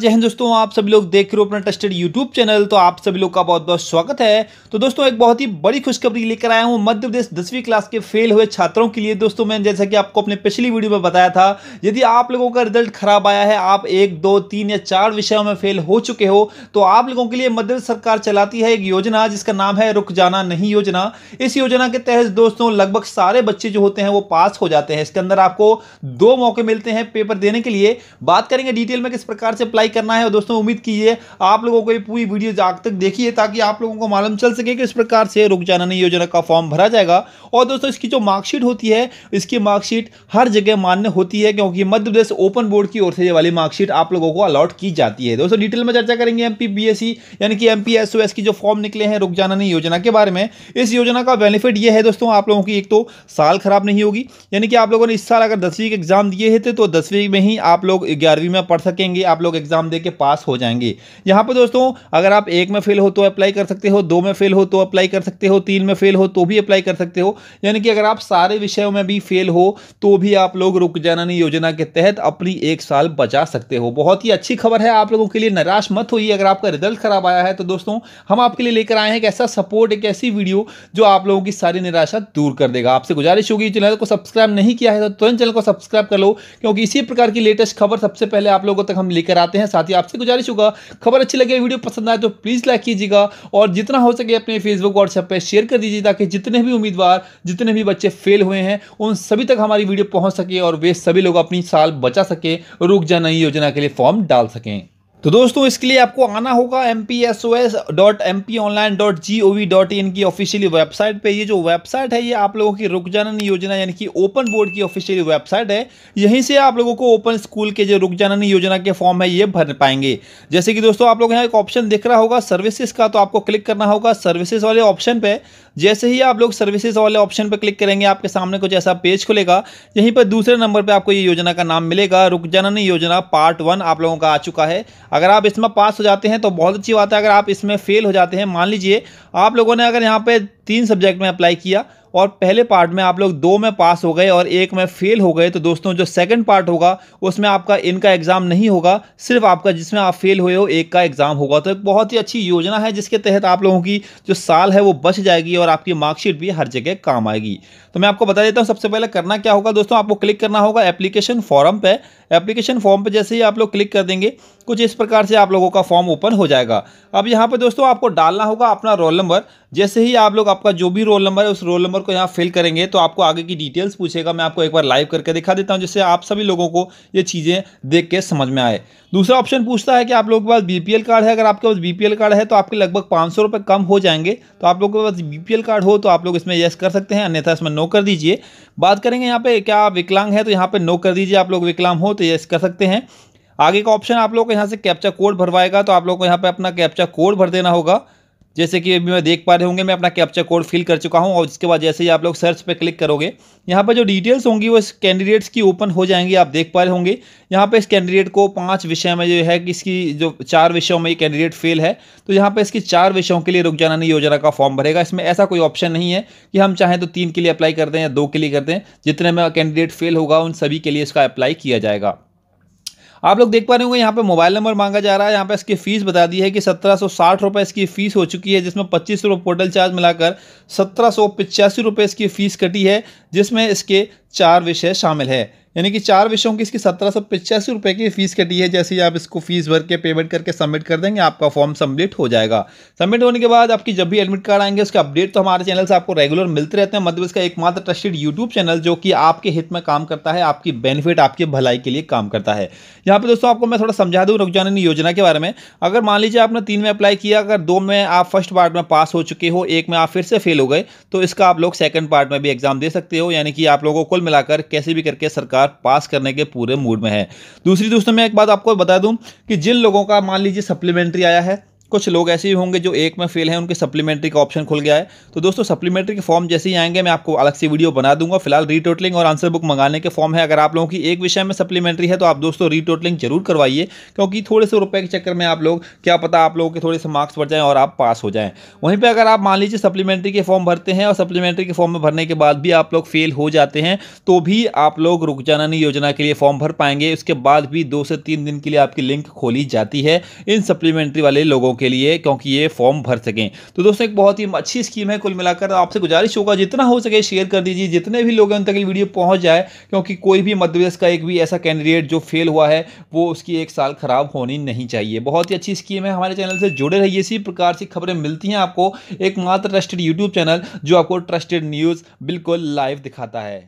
जय हिंद दोस्तों आप सभी लोग देख रहे हो अपना ट्रस्टेड यूट्यूब चैनल तो आप सभी लोग का बहुत बहुत स्वागत है तो दोस्तों एक बहुत ही बड़ी खुशखबरी लेकर आया हूँ मध्य प्रदेश दसवीं क्लास के फेल हुए छात्रों के लिए दोस्तों मैंने जैसा कि आपको अपने पिछली वीडियो में बताया था यदि आप लोगों का रिजल्ट खराब आया है आप एक दो तीन या चार विषयों में फेल हो चुके हो तो आप लोगों के लिए मध्य प्रदेश सरकार चलाती है एक योजना जिसका नाम है रुक जाना नहीं योजना इस योजना के तहत दोस्तों लगभग सारे बच्चे जो होते हैं वो पास हो जाते हैं इसके अंदर आपको दो मौके मिलते हैं पेपर देने के लिए बात करेंगे डिटेल में किस प्रकार से अप्लाई अप्लाई करना है और दोस्तों उम्मीद कीजिए आप लोगों को ये पूरी वीडियो आग तक देखिए ताकि आप लोगों को मालूम चल सके कि इस प्रकार से रुक जाना नहीं योजना का फॉर्म भरा जाएगा और दोस्तों इसकी जो मार्कशीट होती है इसकी मार्कशीट हर जगह मान्य होती है क्योंकि मध्य प्रदेश ओपन बोर्ड की ओर से ये वाली मार्कशीट आप लोगों को अलॉट की जाती है दोस्तों डिटेल में चर्चा करेंगे एम पी यानी कि एम की जो फॉर्म निकले हैं रुक जाना नहीं योजना के बारे में इस योजना का बेनिफिट ये है दोस्तों आप लोगों की एक तो साल खराब नहीं होगी यानी कि आप लोगों ने इस साल अगर दसवीं के एग्जाम दिए थे तो दसवीं में ही आप लोग ग्यारहवीं में पढ़ सकेंगे आप लोग एग्जाम एग्ज़ाम दे के पास हो जाएंगे यहाँ पर दोस्तों अगर आप एक में फेल हो तो अप्लाई कर सकते हो दो में फेल हो तो अप्लाई कर सकते हो तीन में फेल हो तो भी अप्लाई कर सकते हो यानी कि अगर आप सारे विषयों में भी फेल हो तो भी आप लोग रुक नहीं योजना के तहत अपनी एक साल बचा सकते हो बहुत ही अच्छी खबर है आप लोगों के लिए निराश मत हुई अगर आपका रिजल्ट खराब आया है तो दोस्तों हम आपके लिए लेकर आए हैं एक ऐसा सपोर्ट एक ऐसी वीडियो जो आप लोगों की सारी निराशा दूर कर देगा आपसे गुजारिश होगी चैनल को सब्सक्राइब नहीं किया है तो तुरंत चैनल को सब्सक्राइब कर लो क्योंकि इसी प्रकार की लेटेस्ट खबर सबसे पहले आप लोगों तक हम लेकर आते हैं हैं साथ ही आपसे गुजारिश होगा खबर अच्छी लगे वीडियो पसंद आए तो प्लीज़ लाइक कीजिएगा और जितना हो सके अपने फेसबुक व्हाट्सएप पर शेयर कर दीजिए ताकि जितने भी उम्मीदवार जितने भी बच्चे फेल हुए हैं उन सभी तक हमारी वीडियो पहुंच सके और वे सभी लोग अपनी साल बचा सके रुक जाना योजना के लिए फॉर्म डाल सकें तो दोस्तों इसके लिए आपको आना होगा M P S O S dot M P online dot G O V dot in की ऑफिशियली वेबसाइट पे ये जो वेबसाइट है ये आप लोगों की रुक जानन योजना यानी कि ओपन बोर्ड की ऑफिशियली वेबसाइट है यहीं से आप लोगों को ओपन स्कूल के जो रुक जानन योजना के फॉर्म है ये भर पाएंगे जैसे कि दोस्तों आप लोग यहाँ एक ऑप्शन दिख रहा होगा सर्विसेज का तो आपको क्लिक करना होगा सर्विसेज वाले ऑप्शन पर जैसे ही आप लोग सर्विसेज वाले ऑप्शन पर क्लिक करेंगे आपके सामने कुछ ऐसा पेज खुलेगा यहीं पर दूसरे नंबर पर आपको ये योजना का नाम मिलेगा रुक जानन योजना पार्ट वन आप लोगों का आ चुका है अगर आप इसमें पास हो जाते हैं तो बहुत अच्छी बात है अगर आप इसमें फेल हो जाते हैं मान लीजिए आप लोगों ने अगर यहाँ पर तीन सब्जेक्ट में अप्लाई किया और पहले पार्ट में आप लोग दो में पास हो गए और एक में फेल हो गए तो दोस्तों जो सेकंड पार्ट होगा उसमें आपका इनका एग्ज़ाम नहीं होगा सिर्फ आपका जिसमें आप फेल हुए हो एक का एग्ज़ाम होगा तो एक बहुत ही अच्छी योजना है जिसके तहत आप लोगों की जो साल है वो बच जाएगी और आपकी मार्कशीट भी हर जगह काम आएगी तो मैं आपको बता देता हूँ सबसे पहले करना क्या होगा दोस्तों आपको क्लिक करना होगा एप्लीकेशन फॉर्म पर एप्लीकेशन फॉर्म पर जैसे ही आप लोग क्लिक कर देंगे कुछ इस प्रकार से आप लोगों का फॉर्म ओपन हो जाएगा अब यहाँ पर दोस्तों आपको डालना होगा अपना रोल नंबर जैसे ही आप लोग आपका जो भी रोल नंबर है उस रोल नंबर को यहाँ फिल करेंगे तो आपको आगे की डिटेल्स पूछेगा मैं आपको एक बार लाइव करके दिखा देता हूँ जिससे आप सभी लोगों को ये चीज़ें देख के समझ में आए दूसरा ऑप्शन पूछता है कि आप लोगों के पास बीपीएल कार्ड है अगर आपके पास बीपीएल कार्ड है तो आपके लगभग पाँच सौ रुपये कम हो जाएंगे तो आप लोगों के पास बी कार्ड हो तो आप लोग इसमें येस कर सकते हैं अन्यथा इसमें नो कर दीजिए बात करेंगे यहाँ पे क्या आप विकलांग है तो यहाँ पे नो कर दीजिए आप लोग विकलांग हो तो येस कर सकते हैं आगे का ऑप्शन आप लोग को यहाँ से कैप्चा कोड भरवाएगा तो आप लोग को यहाँ पे अपना कैप्चा कोड भर देना होगा जैसे कि अभी मैं देख पा रहे होंगे मैं अपना कैप्चर कोड फिल कर चुका हूँ और इसके बाद जैसे ही आप लोग सर्च पर क्लिक करोगे यहाँ पर जो डिटेल्स होंगी वो इस कैंडिडेट्स की ओपन हो जाएंगी आप देख पा रहे होंगे यहाँ पर इस कैंडिडेट को पाँच विषय में जो है कि इसकी जो चार विषयों में ये कैंडिडेट फेल है तो यहाँ पर इसकी चार विषयों के लिए रुक जाना नहीं योजना का फॉर्म भरेगा इसमें ऐसा कोई ऑप्शन नहीं है कि हम चाहें तो तीन के लिए अप्लाई कर दें या दो के लिए कर दें जितने में कैंडिडेट फेल होगा उन सभी के लिए इसका अप्लाई किया जाएगा आप लोग देख पा रहे होंगे यहाँ पे मोबाइल नंबर मांगा जा रहा है यहाँ पे इसकी फीस बता दी है कि सत्रह सौ साठ रुपए इसकी फीस हो चुकी है जिसमें पच्चीस रुपये पोर्टल चार्ज मिलाकर सत्रह सौ पिचासी रुपये इसकी फीस कटी है जिसमें इसके चार विषय शामिल है यानी कि चार विषयों की इसकी सत्रह सौ पिचासी रुपये की फीस कटी है जैसे ही आप इसको फीस भर के पेमेंट करके सबमिट कर देंगे आपका फॉर्म सबमिट हो जाएगा सबमिट होने के बाद आपकी जब भी एडमिट कार्ड आएंगे उसके अपडेट तो हमारे चैनल से आपको रेगुलर मिलते रहते हैं मध्यप्रदेश का एकमात्र ट्रस्टेड यूट्यूब चैनल जो कि आपके हित में काम करता है आपकी बेनिफिट आपकी भलाई के लिए काम करता है यहाँ पर दोस्तों आपको मैं थोड़ा समझा दूँ रुकजानी योजना के बारे में अगर मान लीजिए आपने तीन में अप्लाई किया अगर दो में आप फर्स्ट पार्ट में पास हो चुके हो एक में आप फिर से फेल हो गए तो इसका आप लोग सेकेंड पार्ट में भी एग्जाम दे सकते हो यानी कि आप लोगों को कुल मिलाकर कैसे भी करके सरकार बार पास करने के पूरे मूड में है दूसरी दोस्तों मैं एक बात आपको बता दूं कि जिन लोगों का मान लीजिए सप्लीमेंट्री आया है कुछ लोग ऐसे ही होंगे जो एक में फेल हैं उनके सप्लीमेंट्री का ऑप्शन खुल गया है तो दोस्तों सप्लीमेंट्री के फॉर्म जैसे ही आएंगे मैं आपको अलग से वीडियो बना दूंगा फिलहाल रीटोटलिंग और आंसर बुक मंगाने के फॉर्म है अगर आप लोगों की एक विषय में सप्लीमेंट्री है तो आप दोस्तों रीटोटलिंग जरूर करवाइए क्योंकि थोड़े से रुपये के चक्कर में आप लोग क्या पता आप लोगों के थोड़े से मार्क्स बढ़ जाएँ और आप पास हो जाएँ वहीं पर अगर आप मान लीजिए सप्लीमेंट्री के फॉर्म भरते हैं और सप्लीमेंट्री के फॉर्म में भरने के बाद भी आप लोग फेल हो जाते हैं तो भी आप लोग रुक नहीं योजना के लिए फॉर्म भर पाएंगे उसके बाद भी दो से तीन दिन के लिए आपकी लिंक खोली जाती है इन सप्लीमेंट्री वाले लोगों के के लिए क्योंकि ये फॉर्म भर सकें तो दोस्तों एक बहुत ही अच्छी स्कीम है कुल मिलाकर आपसे गुजारिश होगा जितना हो सके शेयर कर दीजिए जितने भी लोग हैं उन तक ये वीडियो पहुँच जाए क्योंकि कोई भी मध्यप्रदेश का एक भी ऐसा कैंडिडेट जो फेल हुआ है वो उसकी एक साल ख़राब होनी नहीं चाहिए बहुत ही अच्छी स्कीम है हमारे चैनल से जुड़े रहिए इसी प्रकार से खबरें मिलती हैं आपको एकमात्र ट्रस्टेड यूट्यूब चैनल जो आपको ट्रस्टेड न्यूज़ बिल्कुल लाइव दिखाता है